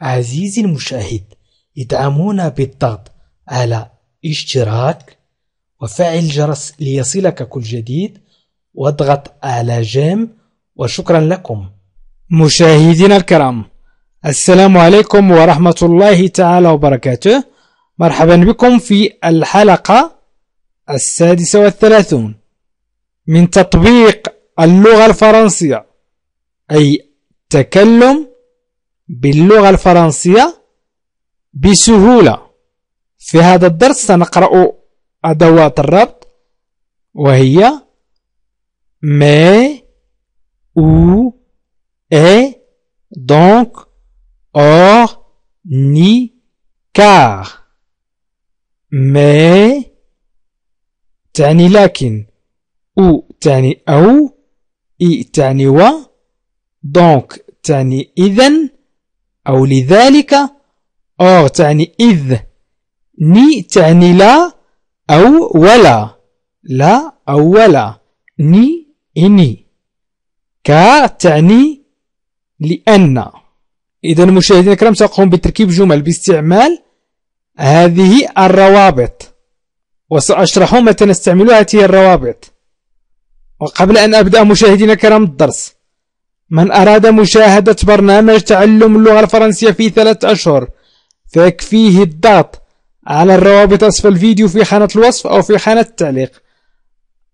عزيزي المشاهد ادعمونا بالضغط على اشتراك وفعل الجرس ليصلك كل جديد واضغط على جيم وشكرا لكم مشاهدينا الكرام السلام عليكم ورحمة الله تعالى وبركاته مرحبا بكم في الحلقة السادسة والثلاثون من تطبيق اللغة الفرنسية أي تكلم باللغة الفرنسية بسهولة في هذا الدرس سنقرأ أدوات الربط وهي mais ou إي donc or ni car mais تعني لكن ou تعني أو إي تعني و donc تعني إذن أو لذلك أور تعني إذ ني تعني لا أو ولا لا أو ولا ني إني كا تعني لأن إذا مشاهدينا الكرام سأقوم بتركيب جمل باستعمال هذه الروابط وسأشرح متى نستعمل هذه الروابط وقبل أن أبدأ مشاهدينا الكرام الدرس من أراد مشاهدة برنامج تعلم اللغة الفرنسية في ثلاثة أشهر فيكفيه الضغط على الروابط أسفل الفيديو في خانة الوصف أو في خانة التعليق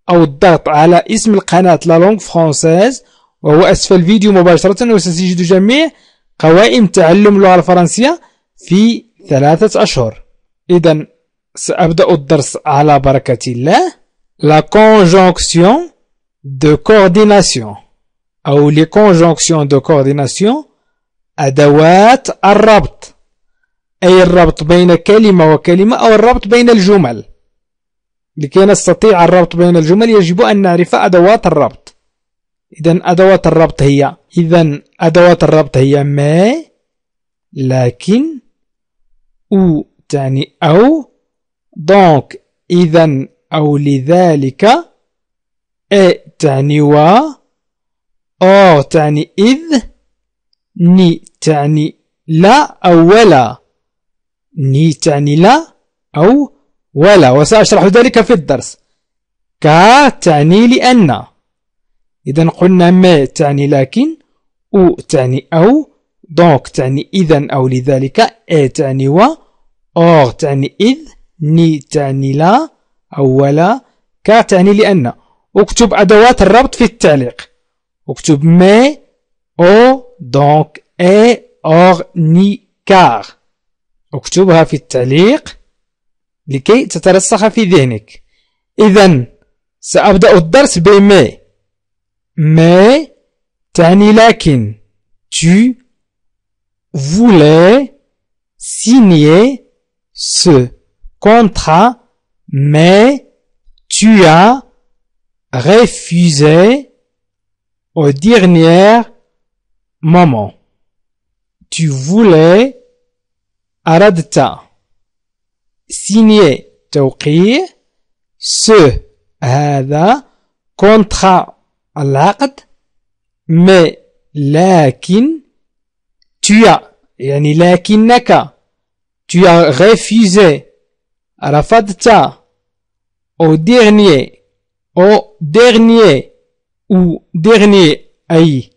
أو الضغط على اسم القناة لا لونغ فرونسيز وهو أسفل الفيديو مباشرة وستجد جميع قوائم تعلم اللغة الفرنسية في ثلاثة أشهر إذا سأبدأ الدرس على بركة الله La conjonction de coordination أو لكونجونكسيون دو كورديناسيون أدوات الربط أي الربط بين كلمة وكلمة أو الربط بين الجمل لكي نستطيع الربط بين الجمل يجب أن نعرف أدوات الربط إذا أدوات الربط هي إذا أدوات الربط هي ما لكن أو تعني أو دونك إذا أو لذلك إ تعني و أو آه، تعني إذ ني تعني لا أو ولا ني تعني لا أو ولا وسأشرح ذلك في الدرس كا تعني لأن إذا قلنا ما تعني لكن أو تعني أو دونك تعني إذا أو لذلك إي تعني و أو آه، تعني إذ ني تعني لا أو ولا كا تعني لأن اكتب أدوات الربط في التعليق اكتب ما او دونك اي اور ني كار اكتبها في التعليق لكي تترسخ في ذهنك إذا سأبدأ الدرس بمي ما تعني لكن tu voulais signer ce contrat mais tu as refusé au dernier moment. Tu voulais aradta signer توقيع ce هذا contrat العقد mais Lakin. tu as يعني لكنك tu as refusé رفضت au dernier au dernier و ديغني أي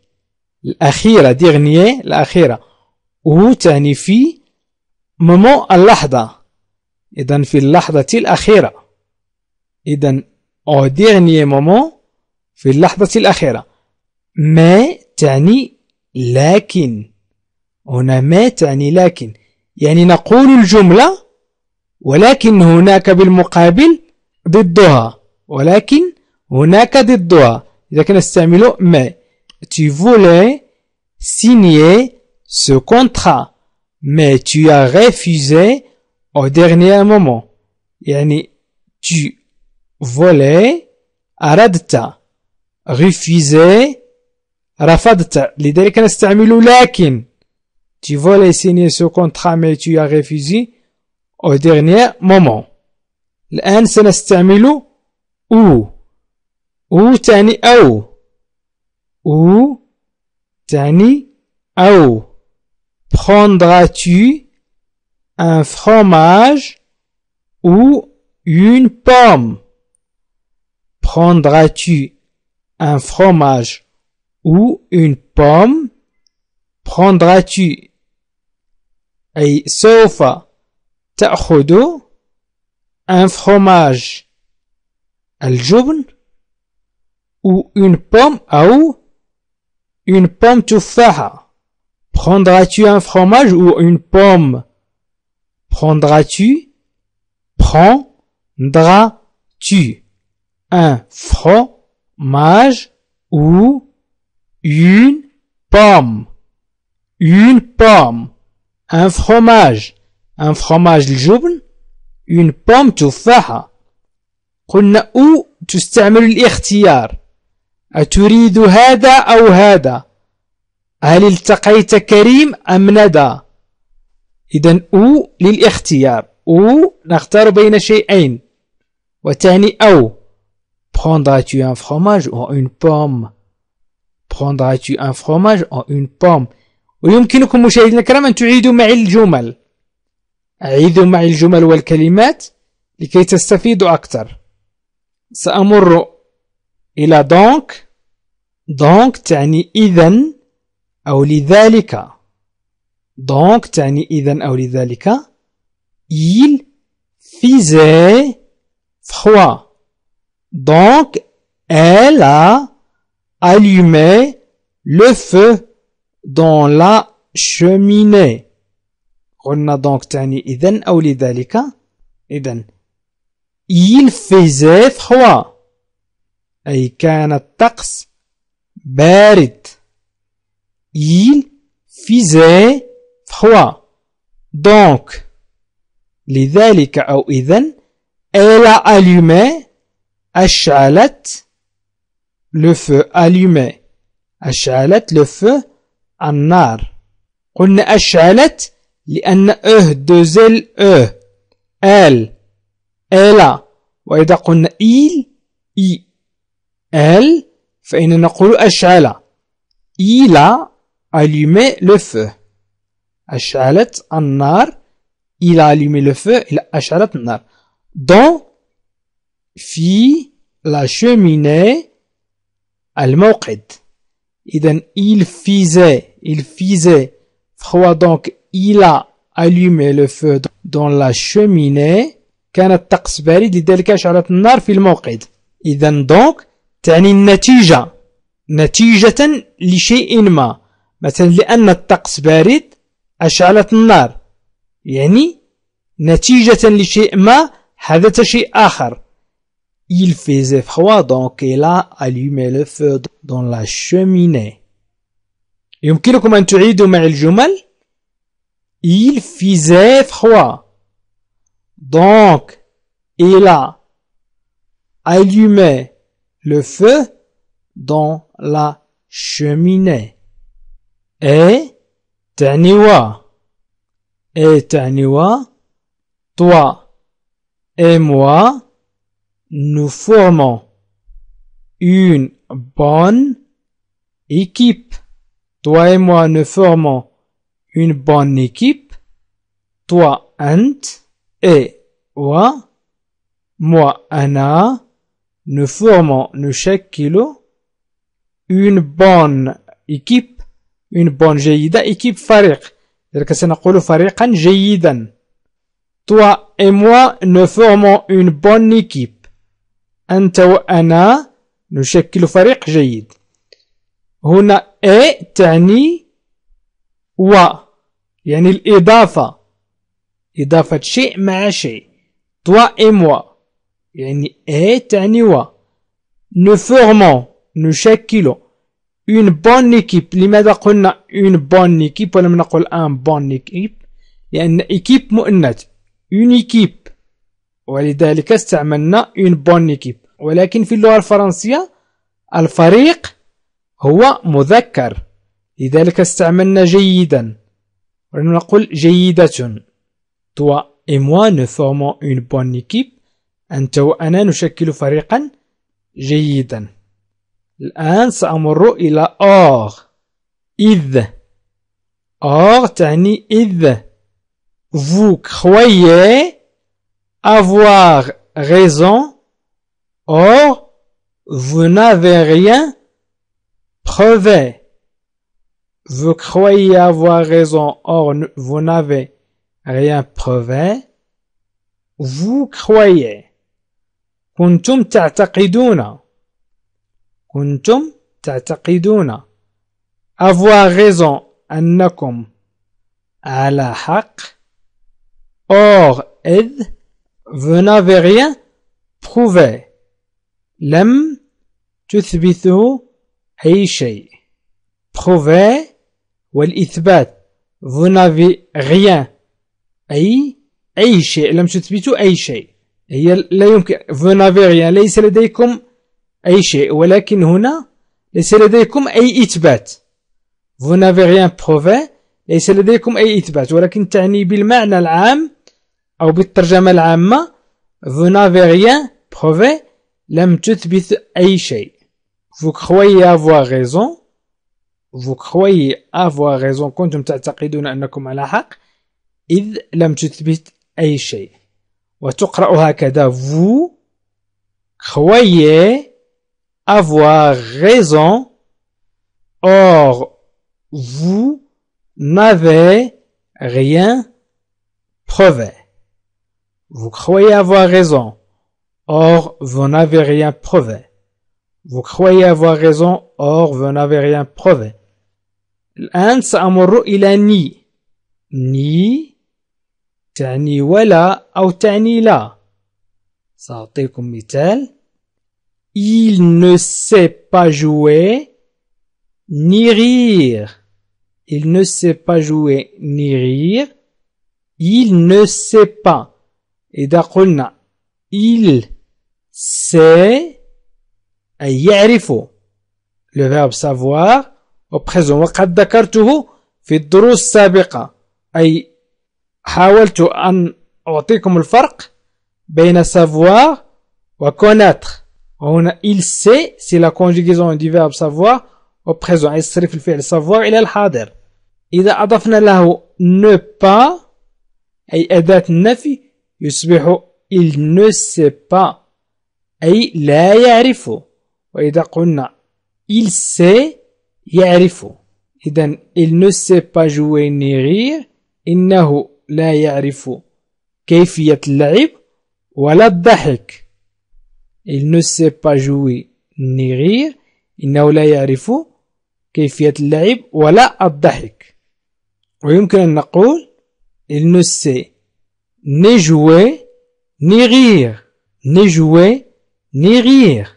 الأخيرة ديغني الأخيرة هو تعني في مومون اللحظة إذا في اللحظة الأخيرة إذا أو ديغني مومون في اللحظة الأخيرة ما تعني لكن هنا ما تعني لكن يعني نقول الجملة ولكن هناك بالمقابل ضدها ولكن هناك ضدها إذا كان mais tu voulais signer ce contrat mais tu as refusé au dernier moment يعني tu voulais أردت refusé رفضت لذلك نستعمل لكن tu voulais signer ce contrat mais tu as refusé au dernier moment الآن سنستعمل ou ou tani au ou tani au prendras-tu un fromage ou une pomme prendras-tu un fromage ou une pomme prendras-tu اي سوف تاخذ un fromage الجبن ou une pomme à ou une pomme tufaha. Prendras-tu un fromage ou une pomme Prendras-tu Prendras-tu un fromage ou une pomme Une pomme. Un fromage. Un fromage الجبن une pomme تفاحة قلنا أو تستعمل الاختيار أتريد هذا أو هذا هل التقيت كريم أم ندى إذا أو للاختيار أو نختار بين شيئين وتعني أو Prendras-tu un fromage ou une pomme Prendras-tu un fromage ou une pomme ويمكنكم مشاهدينا الكرام أن تعيدوا معي الجمل أعيدوا معي الجمل والكلمات لكي تستفيدوا أكثر سأمر إلى دونك دونك تعني اذا أو لذلك دونك تعني اذا أو لذلك il faisait froid donc elle a allumé le feu dans la cheminée قلنا donc تعني اذا أو لذلك اذا il faisait froid أي كان الطقس بارد إيل faisait فخوا دونك لذلك أو إذن إلا أليمي أشعلت لفو أليمي أشعلت لفو النار قلنا أشعلت لأن أه دوزل أه ال إلا وإذا قلنا إيل إي elle فإن نقول أشعل il a allumé le feu أشعلت النار il a allumé le feu il أشعلت النار dans في la cheminée الموقد إذا il faisait il faisait فهو donc il a allumé le feu dans la cheminée كانت طقس بارد لذلك أشعلت النار في الموقد إذا donc تعني النتيجة نتيجة لشيء ما مثلا لأن الطقس بارد أشعلت النار يعني نتيجة لشيء ما حدث شيء آخر Il faisait froid donc il a allumé le feu dans la cheminée. يمكنكم أن تعيدوا مع الجمل Il faisait froid donc il a allumé le feu dans la cheminée. Et Taniwa. Et Taniwa, Toi et moi, nous formons une bonne équipe. Toi et moi, nous formons une bonne équipe. Toi, Ant, et moi, moi, Anna, نفورم نشكل une bonne équipe une bonne جيدة équipe فريق لذلك سنقول فريقا جيدا toi et moi nous formons une bonne équipe أنت وأنا نشكل فريق جيد هنا et تعني و يعني الإضافة إضافة شيء مع شيء toi et moi يعني ايه تعني وا نو فورمون نو شاكيلو اون بون ايكيب لماذا قلنا اون بون ايكيب ولم نقول ان بون ايكيب لان ايكيب مؤنث اون ايكيب ولذلك استعملنا اون بون ايكيب ولكن في اللغه الفرنسيه الفريق هو مذكر لذلك استعملنا جيدا ولم ولنقل جيدة توا اي موا نو فورمون اون بون ايكيب أنت وأنا نشكل فريقا جيدا الآن سأمر إلى Id. or ».« Or » تعني إذ Vous croyez avoir raison Or, vous n'avez rien prouvé. Vous croyez avoir raison, or vous n'avez rien prouvé. Vous croyez. كنتم تعتقدون كنتم تعتقدون avoir raison أنكم على حق or إذ vous n'avez rien prouvé لم تثبتوا أي شيء prouvé والإثبات vous n'avez rien أي أي شيء لم تثبتوا أي شيء هي لا يمكن فونافيريان ليس لديكم أي شيء ولكن هنا ليس لديكم أي إثبات فونافيريان بروفي ليس لديكم أي إثبات ولكن تعني بالمعنى العام أو بالترجمة العامة فونافيريان بروفي لم تثبت أي شيء vous croyez avoir raison vous croyez avoir raison كنتم تعتقدون أنكم على حق إذ لم تثبت أي شيء vous croyez avoir raison or vous n'avez rien prouvé vous croyez avoir raison or vous n'avez rien prouvé vous croyez avoir raison or vous n'avez rien prouvé الآن il a ni ni تعني ولا أو تعني لا سأعطيكم مثال Il ne sait pas jouer ni rire. Il ne sait pas jouer ni rire. Il ne sait pas. إذا قلنا il sait أي يعرف le verbe savoir وبخزون وقد ذكرته في الدروس السابقة أي حاولت أن أعطيكم الفرق بين savoir و connaître وهنا il sait c'est la conjugaison du verbe savoir au présent يصير في الفعل savoir إلى الحاضر إذا أضفنا له ne pas أي أداة النفي يصبح il ne sait pas أي لا يعرف وإذا قلنا il sait يعرف إذا il ne sait pas jouer ni rire إنه لا يعرف كيفية اللعب ولا الضحك. Il ne sait pas jouer ni rire. إنه لا يعرف كيفية اللعب ولا الضحك. ويمكن أن نقول il ne sait ni jouer ni rire. Ni jouer ni rire.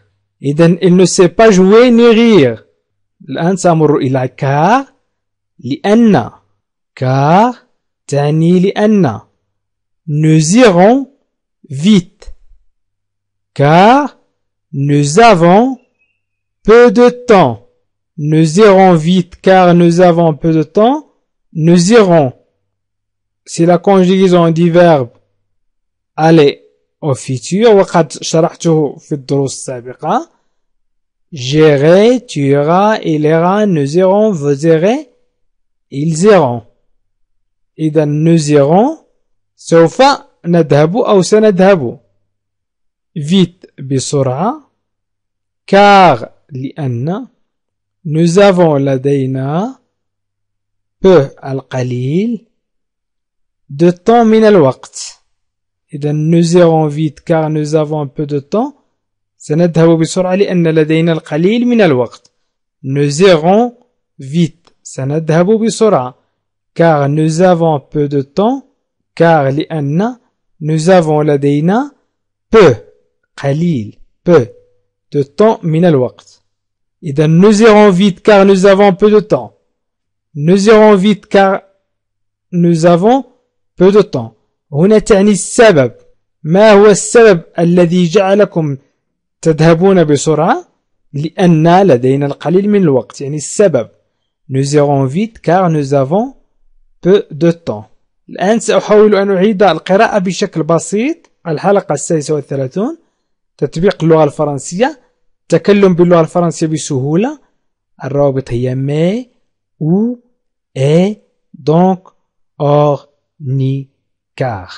إذا il ne sait pas jouer ni rire. الآن سأمر إلى car لأن car nous irons vite car nous avons peu de temps nous irons vite car nous avons peu de temps nous irons c'est la conjugaison du verbe aller au futur j'irai tu iras il ira nous irons vous irez ils iront إذا نوزيرون سوف نذهب أو سنذهب فيت بسرعة كار لأن nous لدينا بو القليل دو طون من الوقت إذا نوزيرون فيت كار car بو دو طون سنذهب بسرعة لأن لدينا القليل من الوقت نوزيرون فيت سنذهب بسرعة car nous avons peu de temps car nous avons peu qalil, peu de temps Et nous irons vite car nous avons peu de temps nous irons vite car nous avons peu de temps هنا تعني السبب ما هو السبب الذي جعلكم تذهبون بسرعة لأن لدينا القليل من الوقت يعني السبب nous irons vite car nous avons peu de temps الآن سأحاول أن أعيد القراءة بشكل بسيط الحلقة السادسة والثلاثون تطبيق اللغة الفرنسية تكلم باللغة الفرنسية بسهولة الرابط هي مي و اي دونك اور ني كار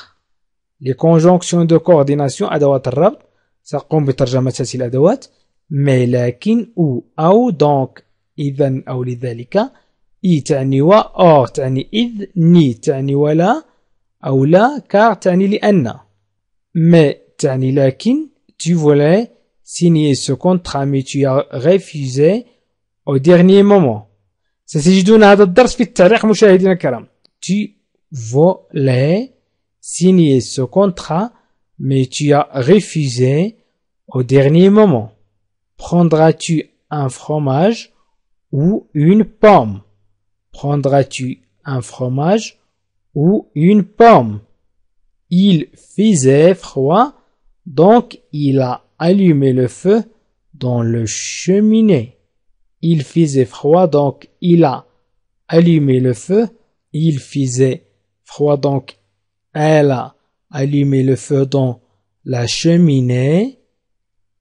لي كونجونكسيون دو كورديناسيون أدوات الربط سأقوم بترجمة هذه الأدوات مي لكن او أو دونك إذا أو لذلك إي تعني و أو تعني اذ ني تعني ولا أو لا كار تعني لأن mais تعني لكن tu voulais signer ce contrat mais tu as refusé au dernier moment ستجدون هذا الدرس في التاريخ مشاهدينا الكرام tu voulais signer ce contrat mais tu as refusé au dernier moment prendras-tu un fromage ou une pomme Prendras-tu un fromage ou une pomme Il faisait froid, donc il a allumé le feu dans le cheminée. Il faisait froid, donc il a allumé le feu. Il faisait froid, donc elle a allumé le feu dans la cheminée.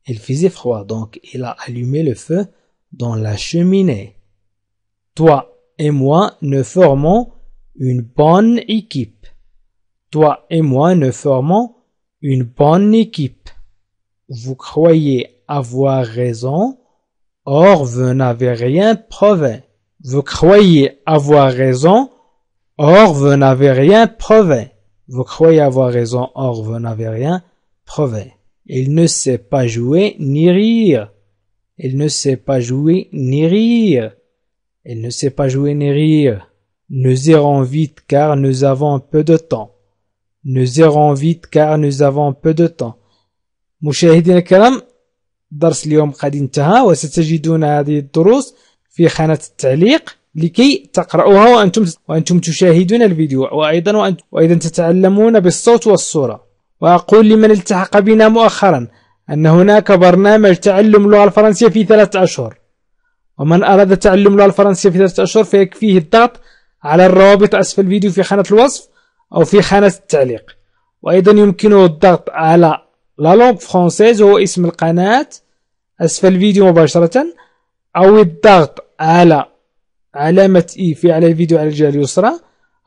Il faisait froid, donc il a allumé le feu dans la cheminée. Toi et moi ne formons une bonne équipe. Toi et moi ne formons une bonne équipe. Vous croyez avoir raison, or vous n'avez rien prouvé. Vous croyez avoir raison, or vous n'avez rien prouvé. Vous croyez avoir raison, or vous n'avez rien prouvé. Il ne sait pas jouer ni rire. Il ne sait pas jouer ni rire. Il ne sait pas jouer ni rire. Nous irons vite car nous avons peu de temps. Nous irons vite car nous avons peu de temps. مشاهدينا الكرام درس اليوم قد انتهى وستجدون هذه الدروس في خانة التعليق لكي تقرأوها وأنتم, وأنتم تشاهدون الفيديو وأيضا وأنتم وأيضا تتعلمون بالصوت والصورة وأقول لمن التحق بنا مؤخرا أن هناك برنامج تعلم اللغة الفرنسية في ثلاثة أشهر ومن أراد تعلم اللغة الفرنسية في ثلاثة أشهر فيكفيه الضغط على الروابط أسفل الفيديو في خانة الوصف أو في خانة التعليق وأيضا يمكنه الضغط على لا لونغ فرونسيز وهو اسم القناة أسفل الفيديو مباشرة أو الضغط على علامة إي e في على الفيديو على الجهة اليسرى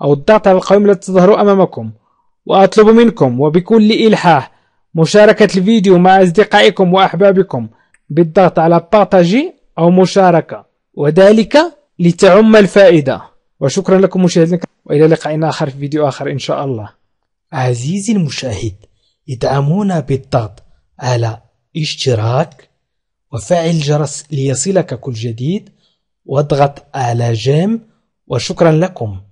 أو الضغط على القائمة التي تظهر أمامكم وأطلب منكم وبكل إلحاح مشاركة الفيديو مع أصدقائكم وأحبابكم بالضغط على بارتاجي أو مشاركة وذلك لتعم الفائدة وشكرا لكم مشاهدينا وإلى لقاء آخر في فيديو آخر إن شاء الله عزيزي المشاهد ادعمونا بالضغط على اشتراك وفعل الجرس ليصلك كل جديد واضغط على جيم وشكرا لكم